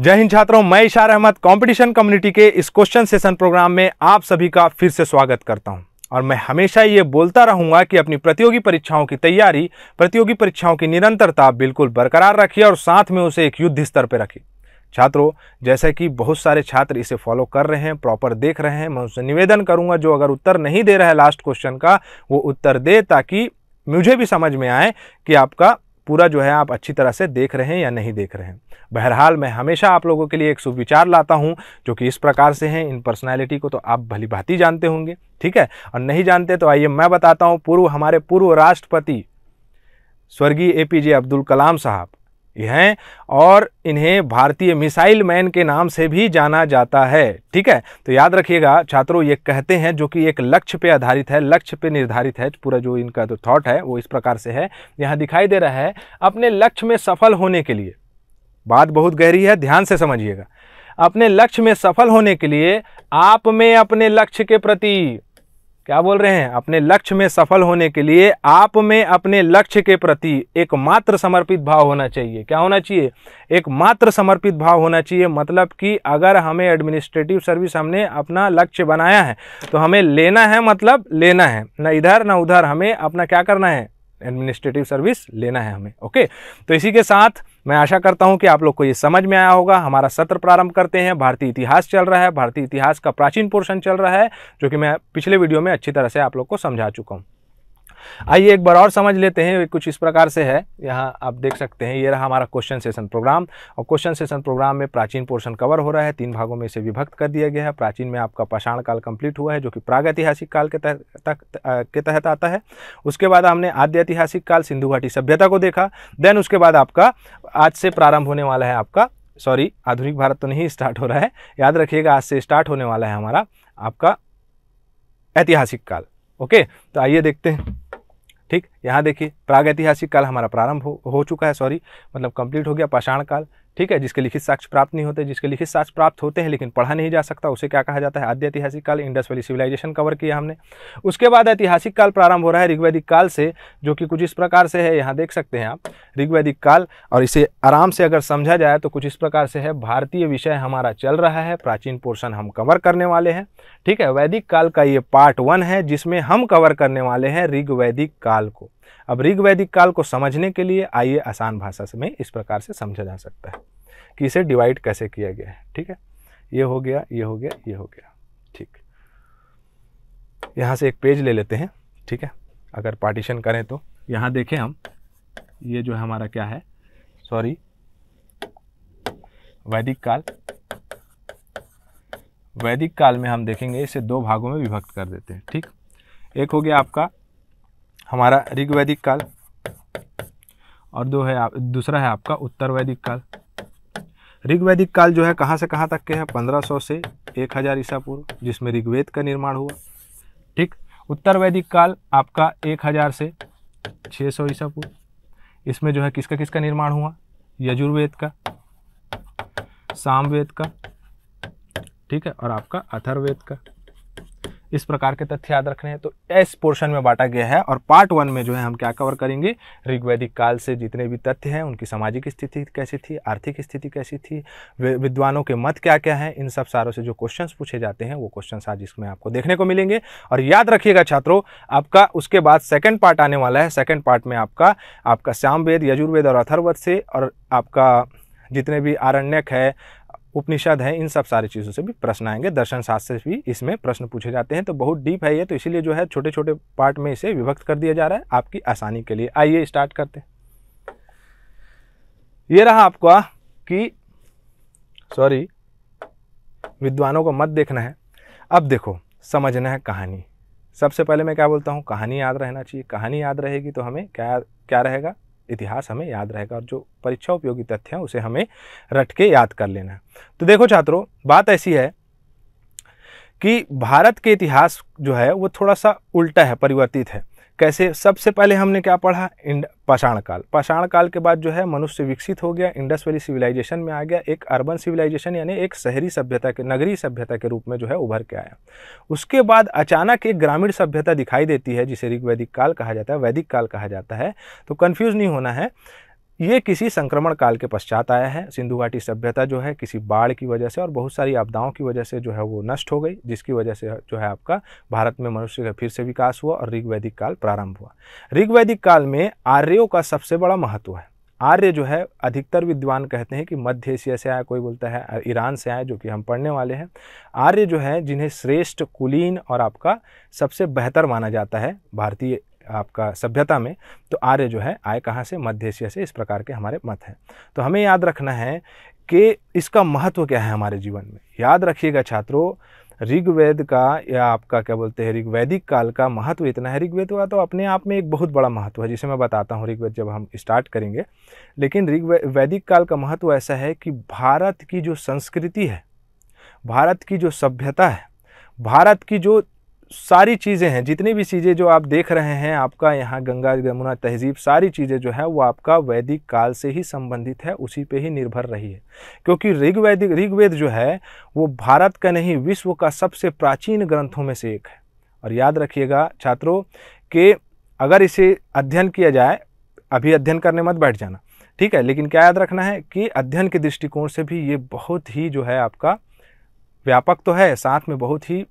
जय हिंद छात्रों मैं इशार अहमद कंपटीशन कम्युनिटी के इस क्वेश्चन सेशन प्रोग्राम में आप सभी का फिर से स्वागत करता हूं और मैं हमेशा ये बोलता रहूंगा कि अपनी प्रतियोगी परीक्षाओं की तैयारी प्रतियोगी परीक्षाओं की निरंतरता बिल्कुल बरकरार रखिए और साथ में उसे एक युद्ध स्तर पर रखिए छात्रों जैसे कि बहुत सारे छात्र इसे फॉलो कर रहे हैं प्रॉपर देख रहे हैं मैं उनसे निवेदन करूंगा जो अगर उत्तर नहीं दे रहा है लास्ट क्वेश्चन का वो उत्तर दे ताकि मुझे भी समझ में आए कि आपका पूरा जो है आप अच्छी तरह से देख रहे हैं या नहीं देख रहे हैं बहरहाल मैं हमेशा आप लोगों के लिए एक सुविचार लाता हूँ जो कि इस प्रकार से हैं इन पर्सनैलिटी को तो आप भली भांति जानते होंगे ठीक है और नहीं जानते तो आइए मैं बताता हूँ पूर्व हमारे पूर्व राष्ट्रपति स्वर्गीय ए पी जे अब्दुल कलाम साहब हैं और इन्हें भारतीय मिसाइल मैन के नाम से भी जाना जाता है ठीक है तो याद रखिएगा छात्रों ये कहते हैं जो कि एक लक्ष्य पे आधारित है लक्ष्य पे निर्धारित है पूरा जो इनका जो थॉट है वो इस प्रकार से है यहाँ दिखाई दे रहा है अपने लक्ष्य में सफल होने के लिए बात बहुत गहरी है ध्यान से समझिएगा अपने लक्ष्य में सफल होने के लिए आप में अपने लक्ष्य के प्रति क्या बोल रहे हैं अपने लक्ष्य में सफल होने के लिए आप में अपने लक्ष्य के प्रति एक मात्र समर्पित भाव होना चाहिए क्या होना चाहिए एक मात्र समर्पित भाव होना चाहिए मतलब कि अगर हमें एडमिनिस्ट्रेटिव सर्विस हमने अपना लक्ष्य बनाया है तो हमें लेना है मतलब लेना है ना इधर ना उधर हमें अपना क्या करना है एडमिनिस्ट्रेटिव सर्विस लेना है हमें ओके तो इसी के साथ मैं आशा करता हूं कि आप लोग को ये समझ में आया होगा हमारा सत्र प्रारंभ करते हैं भारतीय इतिहास चल रहा है भारतीय इतिहास का प्राचीन पोर्शन चल रहा है जो कि मैं पिछले वीडियो में अच्छी तरह से आप लोग को समझा चुका हूँ आइए एक बार और समझ लेते हैं कुछ इस प्रकार से है यहाँ आप देख सकते हैं ये रहा हमारा क्वेश्चन सेशन प्रोग्राम और क्वेश्चन सेशन प्रोग्राम में प्राचीन पोर्शन कवर हो रहा है तीन भागों में इसे विभक्त कर दिया गया है प्राचीन में आपका पाषाण काल कंप्लीट हुआ है जो कि प्रागैतिहासिक काल के तहत के तहत आता है उसके बाद हमने आद्य ऐतिहासिक काल सिंधु घाटी सभ्यता को देखा देन उसके बाद आपका आज से प्रारंभ होने वाला है आपका सॉरी आधुनिक भारत तो नहीं स्टार्ट हो रहा है याद रखिएगा आज से स्टार्ट होने वाला है हमारा आपका ऐतिहासिक काल ओके तो आइए देखते हैं ठीक यहाँ देखिए प्रागैतिहासिक काल हमारा प्रारंभ हो, हो चुका है सॉरी मतलब कंप्लीट हो गया पाषाण काल ठीक है जिसके लिखित साक्ष्य प्राप्त नहीं होते जिसके लिखित साक्ष्य प्राप्त होते हैं लेकिन पढ़ा नहीं जा सकता उसे क्या कहा जाता है आद्य ऐतिहासिक काल इंडस वैली सिविलाइजेशन कवर किया हमने उसके बाद ऐतिहासिक काल प्रारंभ हो रहा है ऋग्वैदिक काल से जो कि कुछ इस प्रकार से है यहाँ देख सकते हैं आप ऋग्वैदिक काल और इसे आराम से अगर समझा जाए तो कुछ इस प्रकार से है भारतीय विषय हमारा चल रहा है प्राचीन पोर्सन हम कवर करने वाले हैं ठीक है वैदिक काल का ये पार्ट वन है जिसमें हम कवर करने वाले हैं ऋग्वैदिक काल को अब ऋग वैदिक काल को समझने के लिए आइए आसान भाषा से में इस प्रकार से समझा जा सकता है कि इसे डिवाइड कैसे किया गया है ठीक है ये हो गया ये हो गया ये हो गया ठीक यहाँ से एक पेज ले लेते हैं ठीक है अगर पार्टीशन करें तो यहाँ देखें हम ये जो है हमारा क्या है सॉरी वैदिक काल वैदिक काल में हम देखेंगे इसे दो भागों में विभक्त कर देते हैं ठीक एक हो गया आपका हमारा ऋग्वैदिक काल और दो है आप दूसरा है आपका उत्तर वैदिक काल ऋग्वैदिक काल जो है कहाँ से कहाँ तक के पंद्रह 1500 से 1000 ईसा पूर्व जिसमें ऋग्वेद का निर्माण हुआ ठीक उत्तर वैदिक काल आपका 1000 से 600 ईसा पूर्व इसमें जो है किसका किसका निर्माण हुआ यजुर्वेद का सामवेद का ठीक है और आपका अथर्वेद का इस प्रकार के तथ्य याद रखने हैं तो इस पोर्शन में बांटा गया है और पार्ट वन में जो है हम क्या कवर करेंगे ऋग्वैदिक काल से जितने भी तथ्य हैं उनकी सामाजिक स्थिति कैसी थी आर्थिक स्थिति कैसी थी विद्वानों के मत क्या क्या हैं इन सब सारों से जो क्वेश्चन पूछे जाते हैं वो क्वेश्चन आज इसमें आपको देखने को मिलेंगे और याद रखिएगा छात्रों आपका उसके बाद सेकेंड पार्ट आने वाला है सेकेंड पार्ट में आपका आपका श्याम वेद यजुर्वेद और अथर्वद से और आपका जितने भी आरण्यक है उपनिषद है इन सब सारी चीज़ों से भी प्रश्न आएंगे दर्शन शास्त्र से भी इसमें प्रश्न पूछे जाते हैं तो बहुत डीप है ये तो इसीलिए जो है छोटे छोटे पार्ट में इसे विभक्त कर दिया जा रहा है आपकी आसानी के लिए आइए स्टार्ट करते हैं ये रहा आपका कि सॉरी विद्वानों को मत देखना है अब देखो समझना है कहानी सबसे पहले मैं क्या बोलता हूँ कहानी याद रहना चाहिए कहानी याद रहेगी तो हमें क्या क्या रहेगा इतिहास हमें याद रहेगा और जो परीक्षा उपयोगी तथ्य हैं उसे हमें रट के याद कर लेना है तो देखो छात्रों बात ऐसी है कि भारत के इतिहास जो है वो थोड़ा सा उल्टा है परिवर्तित है कैसे सबसे पहले हमने क्या पढ़ा इंड पाषाण काल पाषाण काल के बाद जो है मनुष्य विकसित हो गया इंडस वैली सिविलाइजेशन में आ गया एक अर्बन सिविलाइजेशन यानी एक शहरी सभ्यता के नगरीय सभ्यता के रूप में जो है उभर के आया उसके बाद अचानक एक ग्रामीण सभ्यता दिखाई देती है जिसे ऋग्वैदिक काल कहा जाता है वैदिक काल कहा जाता है तो कन्फ्यूज़ नहीं होना है ये किसी संक्रमण काल के पश्चात आया है सिंधु घाटी सभ्यता जो है किसी बाढ़ की वजह से और बहुत सारी आपदाओं की वजह से जो है वो नष्ट हो गई जिसकी वजह से जो है आपका भारत में मनुष्य का फिर से विकास हुआ और ऋग्वैदिक काल प्रारंभ हुआ ऋग्वैदिक काल में आर्यों का सबसे बड़ा महत्व है आर्य जो है अधिकतर विद्वान कहते हैं कि मध्य एशिया से आया कोई बोलता है ईरान से आया जो कि हम पढ़ने वाले हैं आर्य जो है जिन्हें श्रेष्ठ कुलीन और आपका सबसे बेहतर माना जाता है भारतीय आपका सभ्यता में तो आर्य जो है आय कहाँ से मध्य एशिया से इस प्रकार के हमारे मत हैं तो हमें याद रखना है कि इसका महत्व क्या है हमारे जीवन में याद रखिएगा छात्रों ऋग्वेद का या आपका क्या बोलते हैं ऋग्वैदिक काल का महत्व इतना है ऋग्वेद का तो अपने आप में एक बहुत बड़ा महत्व है जिसे मैं बताता हूँ ऋग्वेद जब हम स्टार्ट करेंगे लेकिन ऋग्वैदिक काल का महत्व ऐसा है कि भारत की जो संस्कृति है भारत की जो सभ्यता है भारत की जो सारी चीज़ें हैं जितनी भी चीज़ें जो आप देख रहे हैं आपका यहाँ गंगा यमुना तहजीब सारी चीज़ें जो है वो आपका वैदिक काल से ही संबंधित है उसी पे ही निर्भर रही है क्योंकि ऋग्वैदिक ऋग्वेद जो है वो भारत का नहीं विश्व का सबसे प्राचीन ग्रंथों में से एक है और याद रखिएगा छात्रों के अगर इसे अध्ययन किया जाए अभी अध्ययन करने मत बैठ जाना ठीक है लेकिन क्या याद रखना है कि अध्ययन के दृष्टिकोण से भी ये बहुत ही जो है आपका व्यापक तो है साथ में बहुत ही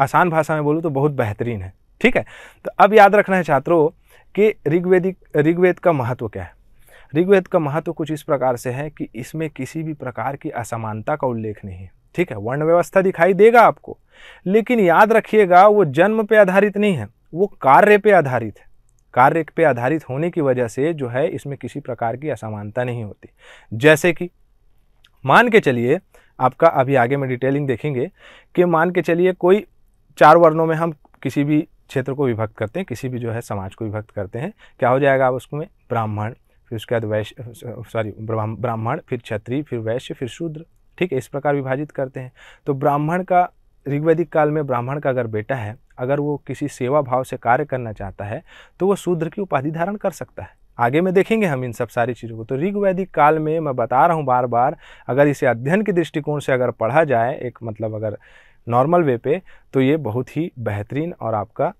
आसान भाषा में बोलूँ तो बहुत बेहतरीन है ठीक है तो अब याद रखना है छात्रों कि ऋग्वेदिक ऋग्वेद का महत्व क्या है ऋग्वेद का महत्व कुछ इस प्रकार से है कि इसमें किसी भी प्रकार की असमानता का उल्लेख नहीं है ठीक है वर्ण व्यवस्था दिखाई देगा आपको लेकिन याद रखिएगा वो जन्म पे आधारित नहीं है वो कार्य पे आधारित है कार्य पे आधारित होने की वजह से जो है इसमें किसी प्रकार की असमानता नहीं होती जैसे कि मान के चलिए आपका अभी आगे में डिटेलिंग देखेंगे कि मान के चलिए कोई चार वर्णों में हम किसी भी क्षेत्र को विभक्त करते हैं किसी भी जो है समाज को विभक्त करते हैं क्या हो जाएगा आप उसमें ब्राह्मण फिर उसके बाद वैश्य सॉरी ब्राह्मण फिर क्षत्रिय फिर वैश्य फिर शूद्र ठीक है इस प्रकार विभाजित करते हैं तो ब्राह्मण का ऋग्वैदिक काल में ब्राह्मण का अगर बेटा है अगर वो किसी सेवा भाव से कार्य करना चाहता है तो वो शूद्र की उपाधि धारण कर सकता है आगे में देखेंगे हम इन सब सारी चीज़ों को तो ऋग्वैदिक काल में मैं बता रहा हूँ बार बार अगर इसे अध्ययन के दृष्टिकोण से अगर पढ़ा जाए एक मतलब अगर नॉर्मल वे पे तो ये बहुत ही बेहतरीन और आपका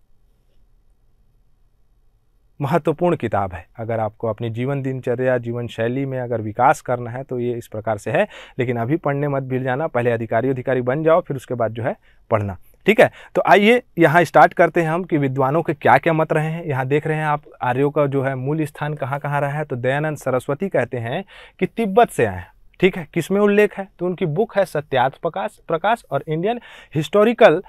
महत्वपूर्ण किताब है अगर आपको अपनी जीवन दिनचर्या जीवन शैली में अगर विकास करना है तो ये इस प्रकार से है लेकिन अभी पढ़ने मत भिड़ जाना पहले अधिकारी अधिकारी बन जाओ फिर उसके बाद जो है पढ़ना ठीक है तो आइए यहाँ स्टार्ट करते हैं हम कि विद्वानों के क्या क्या मत रहे हैं यहाँ देख रहे हैं आप आर्यों का जो है मूल स्थान कहाँ कहाँ रहा है तो दयानंद सरस्वती कहते हैं कि तिब्बत से आए हैं ठीक है किसमें उल्लेख है तो उनकी बुक है सत्यार्थ प्रकाश प्रकाश और इंडियन हिस्टोरिकल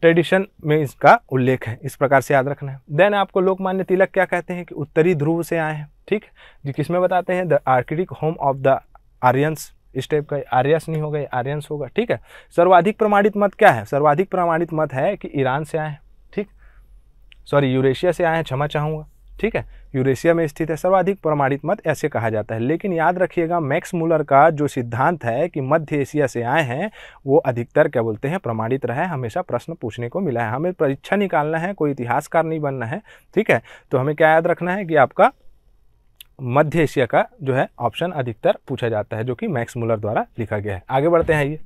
ट्रेडिशन में इसका उल्लेख है इस प्रकार से याद रखना है देन आपको लोकमान्य तिलक क्या कहते हैं कि उत्तरी ध्रुव से आए हैं ठीक जो किसमें बताते हैं the Arctic home of the Aryans इस टाइप का आर्यस नहीं होगा गए आर्यंस होगा ठीक है सर्वाधिक प्रमाणित मत क्या है सर्वाधिक प्रमाणित मत है कि ईरान से आए हैं ठीक सॉरी यूरेशिया से आए हैं क्षमा चाहूँगा ठीक है यूरेशिया में स्थित है सर्वाधिक प्रमाणित मत ऐसे कहा जाता है लेकिन याद रखिएगा मैक्स मूलर का जो सिद्धांत है कि मध्य एशिया से आए हैं वो अधिकतर क्या बोलते हैं प्रमाणित रहे है हमेशा प्रश्न पूछने को मिला है हमें परीक्षा निकालना है कोई इतिहासकार नहीं बनना है ठीक है तो हमें क्या याद रखना है कि आपका मध्य एशिया का जो है ऑप्शन अधिकतर पूछा जाता है जो कि मैक्स मूलर द्वारा लिखा गया है आगे बढ़ते हैं ये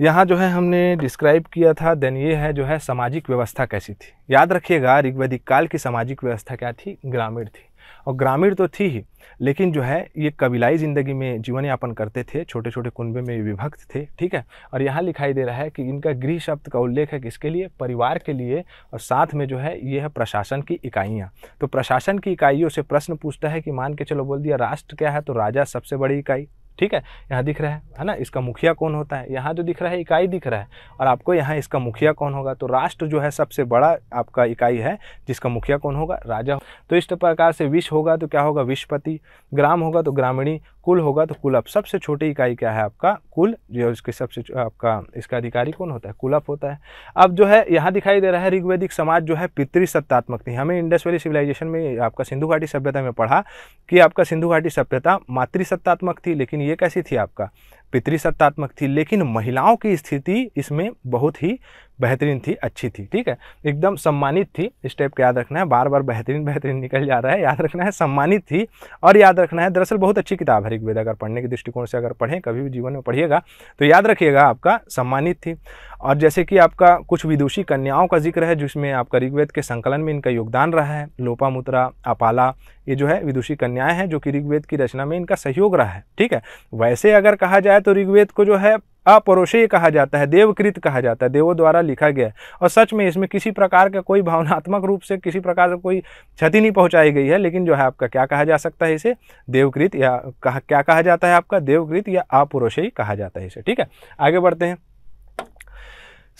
यहाँ जो है हमने डिस्क्राइब किया था देन ये है जो है सामाजिक व्यवस्था कैसी थी याद रखिएगा ऋग्वैदिक काल की सामाजिक व्यवस्था क्या थी ग्रामीण थी और ग्रामीण तो थी ही लेकिन जो है ये कबीलाई ज़िंदगी में जीवन यापन करते थे छोटे छोटे कुंबे में विभक्त थे ठीक है और यहाँ लिखाई दे रहा है कि इनका गृह शब्द का उल्लेख है किसके लिए परिवार के लिए और साथ में जो है ये है प्रशासन की इकाइयाँ तो प्रशासन की इकाइयों से प्रश्न पूछता है कि मान के चलो बोल दिया राष्ट्र क्या है तो राजा सबसे बड़ी इकाई ठीक है यहाँ दिख रहा है है ना इसका मुखिया कौन होता है यहाँ जो दिख रहा है इकाई दिख रहा है और आपको यहाँ इसका मुखिया कौन होगा तो राष्ट्र जो है सबसे बड़ा आपका इकाई है जिसका मुखिया कौन होगा राजा तो इस प्रकार से विश्व होगा तो क्या होगा विश्वपति ग्राम होगा तो ग्रामीणी कुल होगा तो कुलप सबसे छोटी इकाई क्या है आपका कुल जो इसके सबसे आपका इसका अधिकारी कौन होता है कुलप होता है अब जो है यहाँ दिखाई दे रहा है ऋग्वेदिक समाज जो है पितृसत्तात्मक थी हमें इंडस वैली सिविलाइजेशन में आपका सिंधु घाटी सभ्यता में पढ़ा कि आपका सिंधु घाटी सभ्यता मातृसत्तात्मक थी लेकिन ये कैसी थी आपका पितृसत्तात्मक थी लेकिन महिलाओं की स्थिति इसमें बहुत ही बेहतरीन थी अच्छी थी ठीक है एकदम सम्मानित थी स्टेप याद रखना है बार बार बेहतरीन बेहतरीन निकल जा रहा है याद रखना है सम्मानित थी और याद रखना है दरअसल बहुत अच्छी किताब है ऋग्वेद अगर पढ़ने के दृष्टिकोण से अगर पढ़ें कभी भी जीवन में पढ़िएगा तो याद रखिएगा आपका सम्मानित थी और जैसे कि आपका कुछ विदुषी कन्याओं का जिक्र है जिसमें आपका ऋग्वेद के संकलन में इनका योगदान रहा है लोपामुद्रा अपाला ये जो है विदुषी कन्याएं हैं जो कि ऋग्वेद की रचना में इनका सहयोग रहा है ठीक है वैसे अगर कहा जाए तो ऋग्वेद को जो है अपरोषेय कहा जाता है देवकृत कहा जाता है देवों द्वारा लिखा गया है और सच में इसमें किसी प्रकार का कोई भावनात्मक रूप से किसी प्रकार का कोई क्षति नहीं पहुंचाई गई है लेकिन जो है आपका क्या कहा जा सकता है इसे देवकृत या कहा क्या कहा जाता है आपका देवकृत या अपरोषेय कहा जाता है इसे ठीक है आगे बढ़ते हैं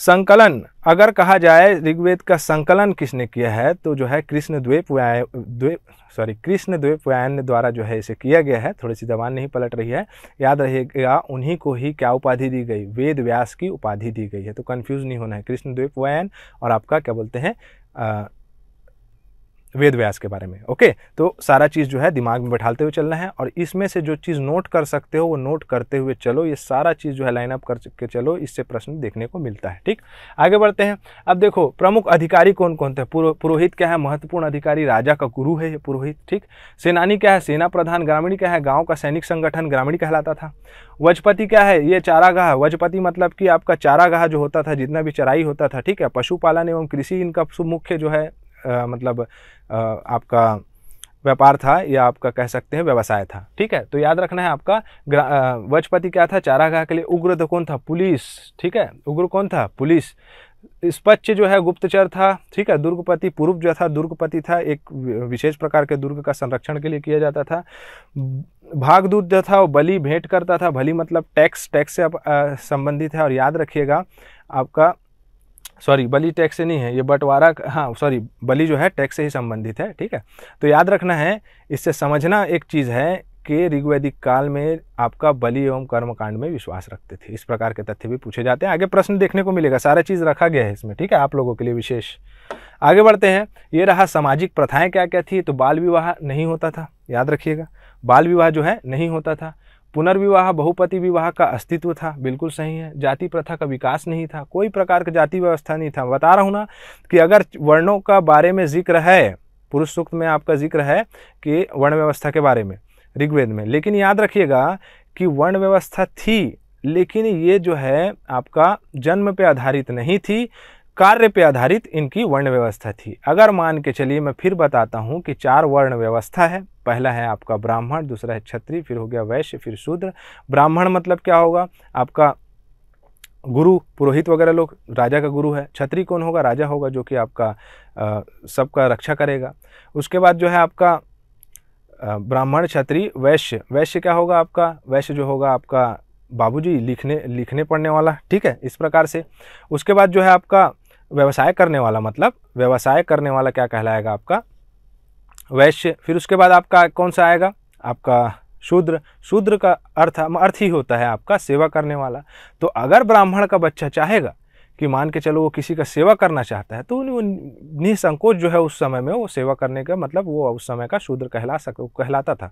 संकलन अगर कहा जाए ऋग्वेद का संकलन किसने किया है तो जो है कृष्ण द्वेप द्वेप सॉरी कृष्ण द्वेप व्यायन द्वारा जो है इसे किया गया है थोड़ी सी जबान नहीं पलट रही है याद रहेगा उन्हीं को ही क्या उपाधि दी गई वेद व्यास की उपाधि दी गई है तो कन्फ्यूज़ नहीं होना है कृष्ण द्वेप व्यायन और आपका क्या बोलते हैं वेद व्यास के बारे में ओके तो सारा चीज़ जो है दिमाग में बैठाते हुए चलना है और इसमें से जो चीज़ नोट कर सकते हो वो नोट करते हुए चलो ये सारा चीज़ जो है लाइनअप करके चलो इससे प्रश्न देखने को मिलता है ठीक आगे बढ़ते हैं अब देखो प्रमुख अधिकारी कौन कौन थे पुरो, पुरोहित क्या है महत्वपूर्ण अधिकारी राजा का गुरु है ये पुरोहित ठीक सेनानी क्या है सेना प्रधान ग्रामीण क्या है गाँव का सैनिक संगठन ग्रामीण कहलाता था वजपति क्या है ये चारागाह वजपति मतलब कि आपका चारागाह जो होता था जितना भी चराई होता था ठीक है पशुपालन एवं कृषि इनका मुख्य जो है आ, मतलब आ, आपका व्यापार था या आपका कह सकते हैं व्यवसाय था ठीक है तो याद रखना है आपका वजपति क्या था चारागाह के लिए उग्र तो कौन था पुलिस ठीक है उग्र कौन था पुलिस स्पच्छ जो है गुप्तचर था ठीक है दुर्गपति पूर्व जो था दुर्गपति था एक विशेष प्रकार के दुर्ग का संरक्षण के लिए किया जाता था भागदूत जो था वो बलि भेंट करता था भली मतलब टैक्स टैक्स से संबंधित है और याद रखिएगा आपका सॉरी बलि टैक्स से नहीं है ये बंटवारा हाँ सॉरी बलि जो है टैक्स से ही संबंधित है ठीक है तो याद रखना है इससे समझना एक चीज़ है के ऋग्वैदिक काल में आपका बलि एवं कर्मकांड में विश्वास रखते थे इस प्रकार के तथ्य भी पूछे जाते हैं आगे प्रश्न देखने को मिलेगा सारा चीज़ रखा गया है इसमें ठीक है आप लोगों के लिए विशेष आगे बढ़ते हैं ये रहा सामाजिक प्रथाएं क्या क्या थी तो बाल विवाह नहीं होता था याद रखिएगा बाल विवाह जो है नहीं होता था पुनर्विवाह बहुपति विवाह का अस्तित्व था बिल्कुल सही है जाति प्रथा का विकास नहीं था कोई प्रकार का जाति व्यवस्था नहीं था बता रहा हूँ ना कि अगर वर्णों का बारे में जिक्र है पुरुष सूक्त में आपका जिक्र है कि वर्ण व्यवस्था के बारे में ऋग्वेद में लेकिन याद रखिएगा कि वर्ण व्यवस्था थी लेकिन ये जो है आपका जन्म पे आधारित नहीं थी कार्य पे आधारित इनकी वर्ण व्यवस्था थी अगर मान के चलिए मैं फिर बताता हूँ कि चार वर्ण व्यवस्था है पहला है आपका ब्राह्मण दूसरा है क्षत्रिय फिर हो गया वैश्य फिर शूद्र ब्राह्मण मतलब क्या होगा आपका गुरु पुरोहित वगैरह लोग राजा का गुरु है छत्री कौन होगा राजा होगा जो कि आपका सबका रक्षा करेगा उसके बाद जो है आपका ब्राह्मण छत्री वैश्य वैश्य क्या होगा आपका वैश्य जो होगा आपका बाबूजी लिखने लिखने पढ़ने वाला ठीक है इस प्रकार से उसके बाद जो है आपका व्यवसाय करने वाला मतलब व्यवसाय करने वाला क्या कहलाएगा आपका वैश्य फिर उसके बाद आपका कौन सा आएगा आपका शूद्र शूद्र का अर्थ अर्थ ही होता है आपका सेवा करने वाला तो अगर ब्राह्मण का बच्चा चाहेगा कि मान के चलो वो किसी का सेवा करना चाहता है तो वो निसंकोच जो है उस समय में वो सेवा करने का मतलब वो उस समय का शूद्र कहला सक कहलाता था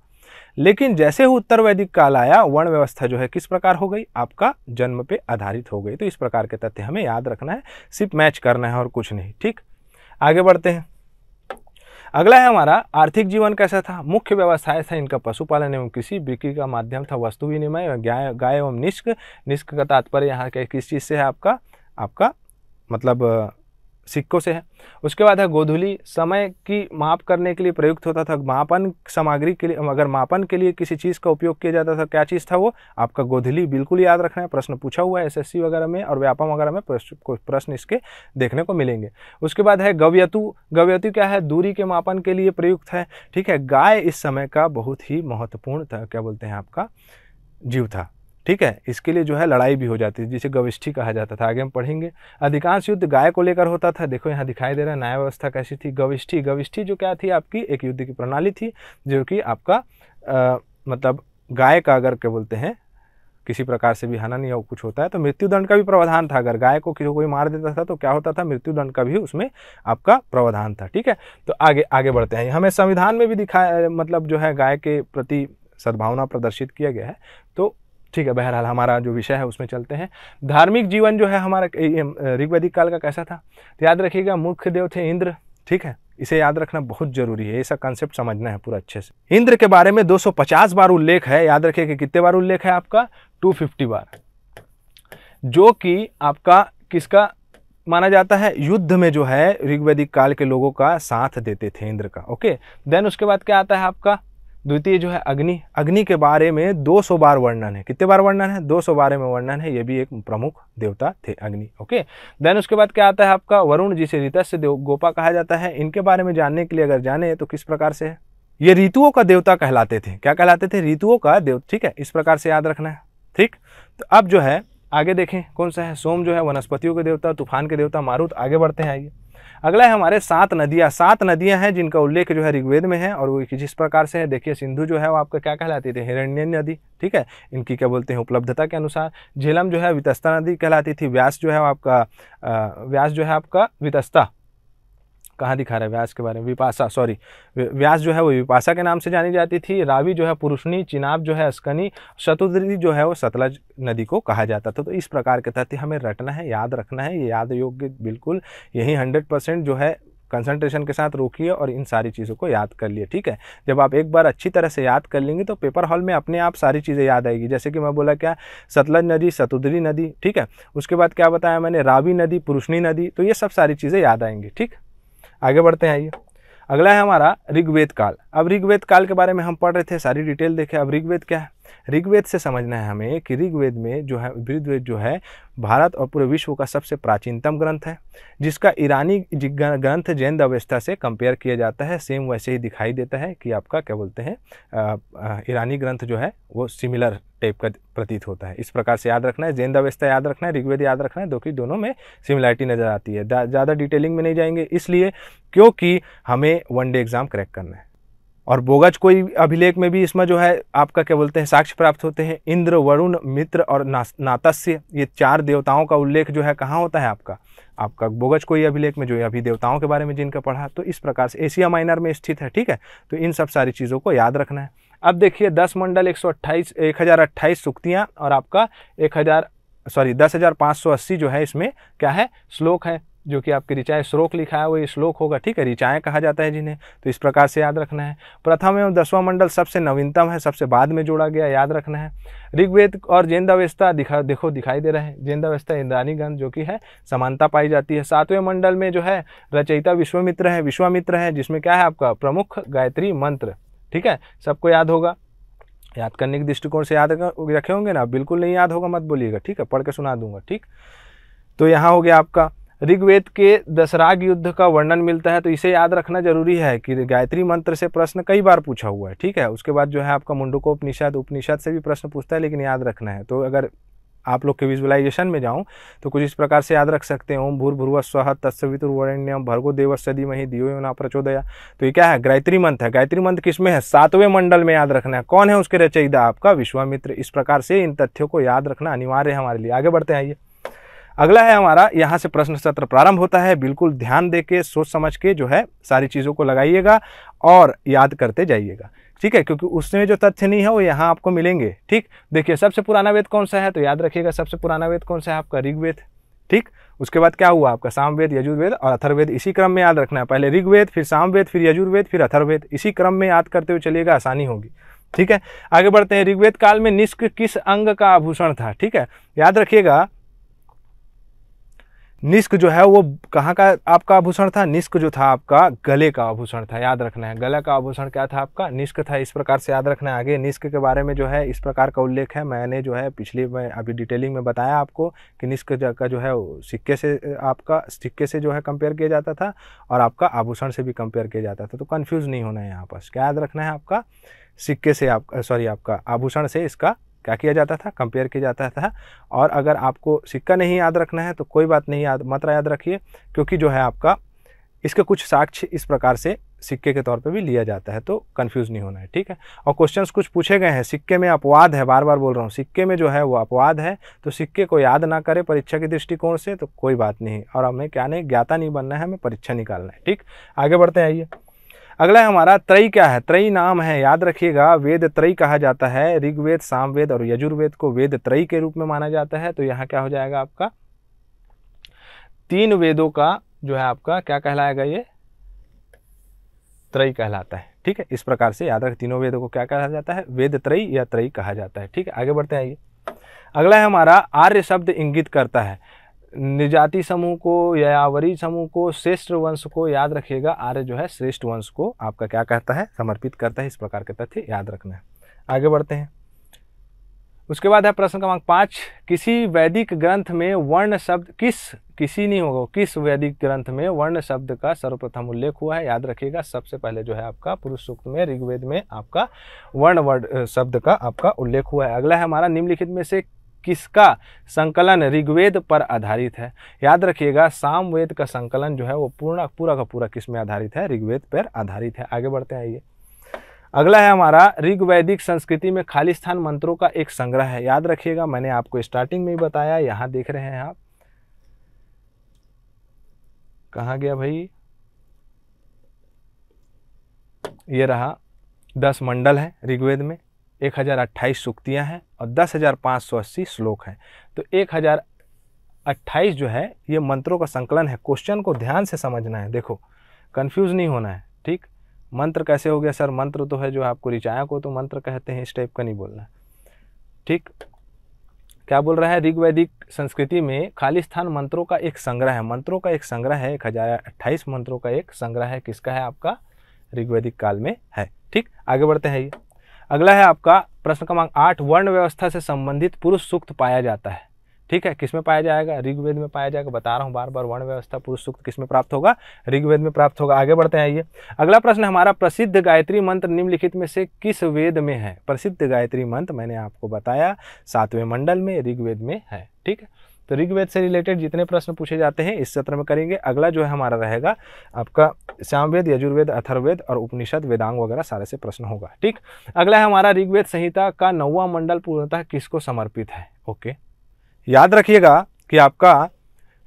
लेकिन जैसे ही उत्तर वैदिक काल आया वर्ण व्यवस्था जो है किस प्रकार हो गई आपका जन्म पे आधारित हो गई तो इस प्रकार के तथ्य हमें याद रखना है सिर्फ मैच करना है और कुछ नहीं ठीक आगे बढ़ते हैं अगला है हमारा आर्थिक जीवन कैसा था मुख्य व्यवसाय था इनका पशुपालन एवं कृषि बिक्री का माध्यम था वस्तु विनिमय गाय गाय एवं निष्क निष्क का तात्पर्य यहाँ के किस चीज़ से है आपका आपका मतलब सिक्कों से है उसके बाद है गोधुली समय की माप करने के लिए प्रयुक्त होता था मापन सामग्री के लिए अगर मापन के लिए किसी चीज़ का उपयोग किया जाता था क्या चीज़ था वो आपका गोधुली बिल्कुल याद रखना है प्रश्न पूछा हुआ है एसएससी वगैरह में और व्यापम वगैरह में प्रश्न इसके देखने को मिलेंगे उसके बाद है गव्यतु गव्यतु क्या है दूरी के मापन के लिए प्रयुक्त है ठीक है गाय इस समय का बहुत ही महत्वपूर्ण था क्या बोलते हैं आपका जीव था ठीक है इसके लिए जो है लड़ाई भी हो जाती है जिसे गविष्ठी कहा जाता था आगे हम पढ़ेंगे अधिकांश युद्ध गाय को लेकर होता था देखो यहाँ दिखाई दे रहा है न्याय व्यवस्था कैसी थी गविष्ठी गविष्ठी जो क्या थी आपकी एक युद्ध की प्रणाली थी जो कि आपका आ, मतलब गाय का अगर क्या बोलते हैं किसी प्रकार से भी हनन या कुछ होता है तो मृत्युदंड का भी प्रावधान था अगर गाय को किसी कोई मार देता था तो क्या होता था मृत्युदंड का भी उसमें आपका प्रावधान था ठीक है तो आगे आगे बढ़ते हैं हमें संविधान में भी दिखाया मतलब जो है गाय के प्रति सद्भावना प्रदर्शित किया गया है तो ठीक है बहरहाल हमारा जो विषय है उसमें चलते हैं धार्मिक जीवन जो है हमारा ऋग्वैदिक काल का कैसा था तो याद रखिएगा मुख्य देव थे इंद्र ठीक है इसे याद रखना बहुत जरूरी है ऐसा कंसेप्ट समझना है पूरा अच्छे से इंद्र के बारे में 250 बार उल्लेख है याद रखिए कि कितने बार उल्लेख है आपका 250 बार जो कि आपका किसका माना जाता है युद्ध में जो है ऋग्वेदिक काल के लोगों का साथ देते थे इंद्र का ओके देन उसके बाद क्या आता है आपका द्वितीय जो है अग्नि अग्नि के बारे में 200 बार वर्णन है कितने बार वर्णन है 200 बारे में वर्णन है ये भी एक प्रमुख देवता थे अग्नि ओके देन उसके बाद क्या आता है आपका वरुण जिसे ऋतस्य देव गोपा कहा जाता है इनके बारे में जानने के लिए अगर जाने तो किस प्रकार से है ये ऋतुओं का देवता कहलाते थे क्या कहलाते थे ऋतुओं का देव ठीक है इस प्रकार से याद रखना है ठीक तो अब जो है आगे देखें कौन सा है सोम जो है वनस्पतियों के देवता तूफान के देवता मारुत आगे बढ़ते हैं आइए अगला है हमारे सात नदियाँ सात नदियाँ हैं जिनका उल्लेख जो है ऋग्वेद में है और वो जिस प्रकार से है देखिए सिंधु जो है वो आपका क्या कहलाती थी हिरण्य नदी ठीक है इनकी क्या बोलते हैं उपलब्धता के अनुसार झेलम जो है वितस्ता नदी कहलाती थी व्यास जो है आपका व्यास जो है आपका वितस्ता कहाँ दिखा रहा है व्यास के बारे में विपाशा सॉरी व्यास जो है वो विपाशा के नाम से जानी जाती थी रावी जो है पुरुषनी चिनाब जो है अस्कनी शतुद्री जो है वो सतलज नदी को कहा जाता था तो इस प्रकार के तथ्य हमें रटना है याद रखना है ये याद योग्य बिल्कुल यही हंड्रेड परसेंट जो है कंसंट्रेशन के साथ रोकिए और इन सारी चीज़ों को याद कर लिए ठीक है जब आप एक बार अच्छी तरह से याद कर लेंगे तो पेपर हॉल में अपने आप सारी चीज़ें याद आएगी जैसे कि मैं बोला क्या सतलज नदी सतुद्री नदी ठीक है उसके बाद क्या बताया मैंने रावी नदी पुरुषनी नदी तो ये सब सारी चीज़ें याद आएंगी ठीक आगे बढ़ते हैं आइए अगला है हमारा ऋग्वेद काल अब ऋग्वेद काल के बारे में हम पढ़ रहे थे सारी डिटेल देखें अब ऋग्वेद क्या है ऋग्वेद से समझना है हमें कि ऋग्वेद में जो है ऋग्वेद जो है भारत और पूरे विश्व का सबसे प्राचीनतम ग्रंथ है जिसका ईरानी ग्रंथ जैन अवस्था से कंपेयर किया जाता है सेम वैसे ही दिखाई देता है कि आपका क्या बोलते हैं ईरानी ग्रंथ जो है वो सिमिलर टाइप का प्रतीत होता है इस प्रकार से याद रखना है जैन अवस्था याद रखना है ऋग्वेद याद रखना है दो कि दोनों में सिमिलरिटी नज़र आती है ज़्यादा डिटेलिंग में नहीं जाएंगे इसलिए क्योंकि हमें वन डे एग्ज़ाम क्रैक करना है और बोगज कोई अभिलेख में भी इसमें जो है आपका क्या बोलते हैं साक्ष्य प्राप्त होते हैं इंद्र वरुण मित्र और ना, नातस्य ये चार देवताओं का उल्लेख जो है कहाँ होता है आपका आपका बोगज कोई अभिलेख में जो है अभी देवताओं के बारे में जिनका पढ़ा तो इस प्रकार से एशिया माइनर में स्थित है ठीक है तो इन सब सारी चीज़ों को याद रखना है अब देखिए दस मंडल एक सौ अट्ठाईस एक हज़ार अट्ठाईस सुक्तियाँ और आपका एक हज़ार सॉरी दस हज़ार पाँच सौ अस्सी जो है इसमें क्या है श्लोक है जो कि आपके ऋचाएँ श्लोक लिखा है वही श्लोक होगा ठीक है ऋचाएँ कहा जाता है जिन्हें तो इस प्रकार से याद रखना है प्रथम एवं दसवां मंडल सबसे नवीनतम है सबसे बाद में जोड़ा गया याद रखना है ऋग्वेद और जैनदावस्था दिखा देखो दिखाई दे रहे हैं जैनदावस्था इंद्रानी गण जो कि है समानता पाई जाती है सातवें मंडल में जो है रचयिता विश्वमित्र है विश्वामित्र है जिसमें क्या है आपका प्रमुख गायत्री मंत्र ठीक है सबको याद होगा याद करने के दृष्टिकोण से याद रखे होंगे ना बिल्कुल नहीं याद होगा मत बोलिएगा ठीक है पढ़ के सुना दूंगा ठीक तो यहाँ हो गया आपका ऋग्वेद के दशराग युद्ध का वर्णन मिलता है तो इसे याद रखना जरूरी है कि गायत्री मंत्र से प्रश्न कई बार पूछा हुआ है ठीक है उसके बाद जो है आपका मुंडकोपनिषद उपनिषद से भी प्रश्न पूछता है लेकिन याद रखना है तो अगर आप लोग के विजुअलाइजेशन में जाऊं तो कुछ इस प्रकार से याद रख सकते हैं ओम भूर भूर्व स्व तत्सवितुर्वरण्यम भर्गो देवस्यदी मही दियो ना प्रचोदया तो ये क्या है गायत्री मंत्र है गायत्री मंत्र किस में है सातवें मंडल में याद रखना है कौन है उसके रचयिता आपका विश्वामित्र इस प्रकार से इन तथ्यों को याद रखना अनिवार्य है हमारे लिए आगे बढ़ते हैं आइए अगला है हमारा यहाँ से प्रश्न सत्र प्रारंभ होता है बिल्कुल ध्यान दे के सोच समझ के जो है सारी चीज़ों को लगाइएगा और याद करते जाइएगा ठीक है क्योंकि उसमें जो तथ्य नहीं है वो यहाँ आपको मिलेंगे ठीक देखिए सबसे पुराना वेद कौन सा है तो याद रखिएगा सबसे पुराना वेद कौन सा है आपका ऋग्वेद ठीक उसके बाद क्या हुआ आपका सामवेद यजुर्वेद और अथर्वेद इसी क्रम में याद रखना है पहले ऋग्वेद फिर सामवेद फिर यजुर्वेद फिर अथर्वेद इसी क्रम में याद करते हुए चलिएगा आसानी होगी ठीक है आगे बढ़ते हैं ऋग्वेद काल में निष्क किस अंग का आभूषण था ठीक है याद रखिएगा निष्क जो है वो कहाँ का आपका आभूषण था निष्क जो था आपका गले का आभूषण था याद रखना है गले का आभूषण क्या था आपका निष्क था इस प्रकार से याद रखना है आगे निष्क के बारे में जो है इस प्रकार का उल्लेख है मैंने जो है पिछली में अभी डिटेलिंग में बताया आपको कि निष्क का जो है सिक्के से आपका सिक्के से जो है कंपेयर किया जाता था और आपका आभूषण से भी कंपेयर किया जाता था तो कन्फ्यूज़ नहीं होना है यहाँ पास क्या याद रखना है आपका सिक्के से आप सॉरी आपका आभूषण से इसका क्या किया जाता था कंपेयर किया जाता था और अगर आपको सिक्का नहीं याद रखना है तो कोई बात नहीं याद मात्रा याद रखिए क्योंकि जो है आपका इसके कुछ साक्ष्य इस प्रकार से सिक्के के तौर पे भी लिया जाता है तो कंफ्यूज नहीं होना है ठीक है और क्वेश्चंस कुछ पूछे गए हैं सिक्के में अपवाद है बार बार बोल रहा हूँ सिक्के में जो है वो अपवाद है तो सिक्के को याद ना करें परीक्षा के दृष्टिकोण से तो कोई बात नहीं और हमें क्या नहीं ज्ञाता नहीं बनना है हमें परीक्षा निकालना है ठीक आगे बढ़ते आइए अगला हमारा त्रय क्या है त्रई नाम है याद रखिएगा वेद त्रय कहा जाता है ऋग्वेद सामवेद और यजुर्वेद को वेद त्रय के रूप में माना जाता है तो यहाँ क्या हो जाएगा आपका तीन वेदों का जो है आपका क्या कहलाएगा ये त्रय कहलाता है ठीक है इस प्रकार से याद रख तीनों वेदों को क्या कहा जाता है वेद त्रय या त्रय कहा जाता है ठीक है आगे बढ़ते आइए अगला है हमारा आर्य शब्द इंगित करता है निजाति समूह को यावरी समूह को श्रेष्ठ वंश को याद रखिएगा आर्य जो है श्रेष्ठ वंश को आपका क्या कहता है समर्पित करता है इस प्रकार के तथ्य याद रखना है आगे बढ़ते हैं उसके बाद है प्रश्न क्रमांक पाँच किसी वैदिक ग्रंथ में वर्ण शब्द किस किसी नहीं होगा किस वैदिक ग्रंथ में वर्ण शब्द का सर्वप्रथम उल्लेख हुआ है याद रखिएगा सबसे पहले जो है आपका पुरुष सूक्त में ऋग्वेद में आपका वर्ण शब्द का आपका उल्लेख हुआ है अगला है हमारा निम्नलिखित में से किसका संकलन ऋग्वेद पर आधारित है याद रखिएगा सामवेद का संकलन जो है वो पूर्ण पूरा का पूरा किस में आधारित है ऋग्वेद पर आधारित है आगे बढ़ते हैं ये अगला है हमारा ऋग्वैदिक संस्कृति में खालिस्थान मंत्रों का एक संग्रह है याद रखिएगा मैंने आपको स्टार्टिंग में ही बताया यहाँ देख रहे हैं आप कहाँ गया भाई ये रहा दस मंडल है ऋग्वेद में एक हज़ार अट्ठाईस सूक्तियाँ हैं और दस हज़ार पाँच सौ अस्सी श्लोक हैं तो एक हज़ार अट्ठाईस जो है ये मंत्रों का संकलन है क्वेश्चन को ध्यान से समझना है देखो कन्फ्यूज़ नहीं होना है ठीक मंत्र कैसे हो गया सर मंत्र तो है जो आपको रिचाया को तो मंत्र कहते हैं इस टाइप का नहीं बोलना ठीक क्या बोल रहा है ऋग्वैदिक संस्कृति में स्थान मंत्रों का एक संग्रह है मंत्रों का एक संग्रह है एक हज़ार अट्ठाईस मंत्रों का एक संग्रह है किसका है आपका ऋग्वैदिक काल में है ठीक आगे बढ़ते हैं ये अगला है आपका प्रश्न क्रमांक आठ वर्ण व्यवस्था से संबंधित पुरुष सूक्त पाया जाता है ठीक है किसमें पाया जाएगा ऋग्वेद में पाया जाएगा बता रहा हूँ बार बार वर्ण व्यवस्था पुरुष सूक्त किसमें प्राप्त होगा ऋग्वेद में प्राप्त होगा आगे बढ़ते हैं आइए अगला प्रश्न हमारा प्रसिद्ध गायत्री मंत्र निम्नलिखित में से किस वेद में है प्रसिद्ध गायत्री मंत्र मैंने आपको बताया सातवें मंडल में ऋग्वेद में है ठीक है तो ऋग्वेद से रिलेटेड जितने प्रश्न पूछे जाते हैं इस सत्र में करेंगे अगला जो है हमारा रहेगा आपका श्यामवेद यजुर्वेद अथर्वेद और उपनिषद वेदांग वगैरह सारे से प्रश्न होगा ठीक अगला है हमारा ऋग्वेद संहिता का नौवा मंडल पूर्णतः किसको समर्पित है ओके याद रखिएगा कि आपका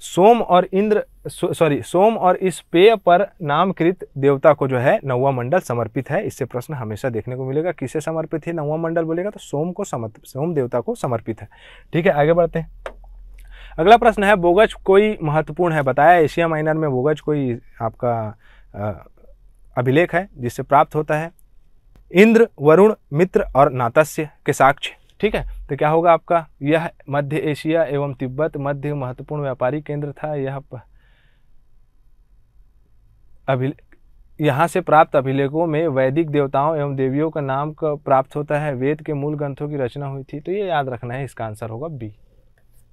सोम और इंद्र सॉरी सोम और इस पेय पर नामकृत देवता को जो है नौवा मंडल समर्पित है इससे प्रश्न हमेशा देखने को मिलेगा किसे समर्पित है नौवा मंडल बोलेगा तो सोम को समर्पित सोम देवता को समर्पित है ठीक है आगे बढ़ते हैं अगला प्रश्न है बोगज कोई महत्वपूर्ण है बताया एशिया माइनर में बोगज कोई आपका अभिलेख है जिससे प्राप्त होता है इंद्र वरुण मित्र और नातस्य के साक्ष्य ठीक है तो क्या होगा आपका यह मध्य एशिया एवं तिब्बत मध्य महत्वपूर्ण व्यापारी केंद्र था यह यहाँ से प्राप्त अभिलेखों में वैदिक देवताओं एवं देवियों का नाम का प्राप्त होता है वेद के मूल ग्रंथों की रचना हुई थी तो ये याद रखना है इसका आंसर होगा बी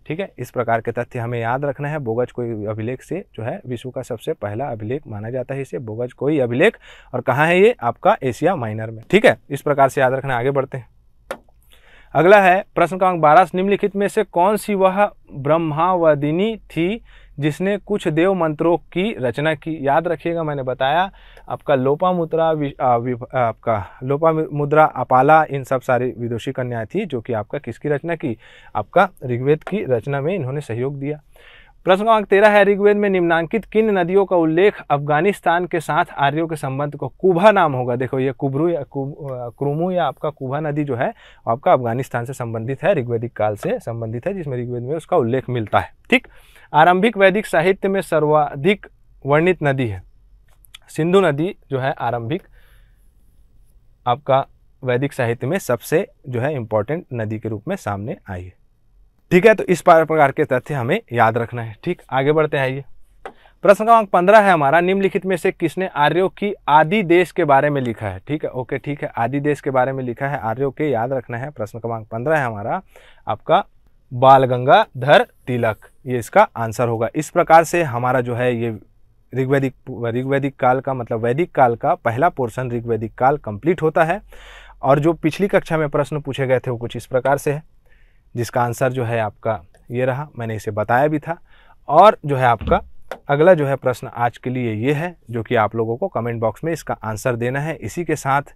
ठीक है इस प्रकार के तथ्य हमें याद रखना है बोगज कोई अभिलेख से जो है विश्व का सबसे पहला अभिलेख माना जाता है इसे बोगज कोई अभिलेख और कहाँ है ये आपका एशिया माइनर में ठीक है इस प्रकार से याद रखना आगे बढ़ते हैं अगला है प्रश्न क्रमांक बारह निम्नलिखित में से कौन सी वह ब्रह्मावदिनी थी जिसने कुछ देव मंत्रों की रचना की याद रखिएगा मैंने बताया आपका लोपा मुद्रा आपका लोपा मुद्रा अपाला इन सब सारी विदुषी कन्याएं थी जो कि आपका किसकी रचना की आपका ऋग्वेद की रचना में इन्होंने सहयोग दिया प्रश्न क्रमांक तेरह है ऋग्वेद में निम्नांकित किन नदियों का उल्लेख अफगानिस्तान के साथ आर्यों के संबंध को कुभा नाम होगा देखो ये कुबरू या क्रुमू या आपका कुभा नदी जो है आपका अफगानिस्तान से संबंधित है ऋग्वेदिक काल से संबंधित है जिसमें ऋग्वेद में उसका उल्लेख मिलता है ठीक आरंभिक वैदिक साहित्य में सर्वाधिक वर्णित नदी है सिंधु नदी जो है आरंभिक आपका वैदिक साहित्य में सबसे जो है इंपॉर्टेंट नदी के रूप में सामने आई है ठीक है तो इस प्रकार के तथ्य हमें याद रखना है ठीक आगे बढ़ते हैं आइए प्रश्न क्रमांक पंद्रह है हमारा निम्नलिखित में से किसने आर्यो की आदि देश के बारे में लिखा है ठीक है ओके ठीक है आदि देश के बारे में लिखा है आर्यो के याद रखना है प्रश्न क्रमांक पंद्रह है हमारा आपका बाल गंगाधर तिलक ये इसका आंसर होगा इस प्रकार से हमारा जो है ये ऋग्वैदिक ऋग्वैदिक काल का मतलब वैदिक काल का पहला पोर्शन ऋग्वैदिक काल कंप्लीट होता है और जो पिछली कक्षा में प्रश्न पूछे गए थे वो कुछ इस प्रकार से है जिसका आंसर जो है आपका ये रहा मैंने इसे बताया भी था और जो है आपका अगला जो है प्रश्न आज के लिए ये है जो कि आप लोगों को कमेंट बॉक्स में इसका आंसर देना है इसी के साथ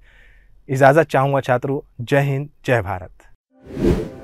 इजाज़त चाहूँगा छात्रों जय हिंद जय भारत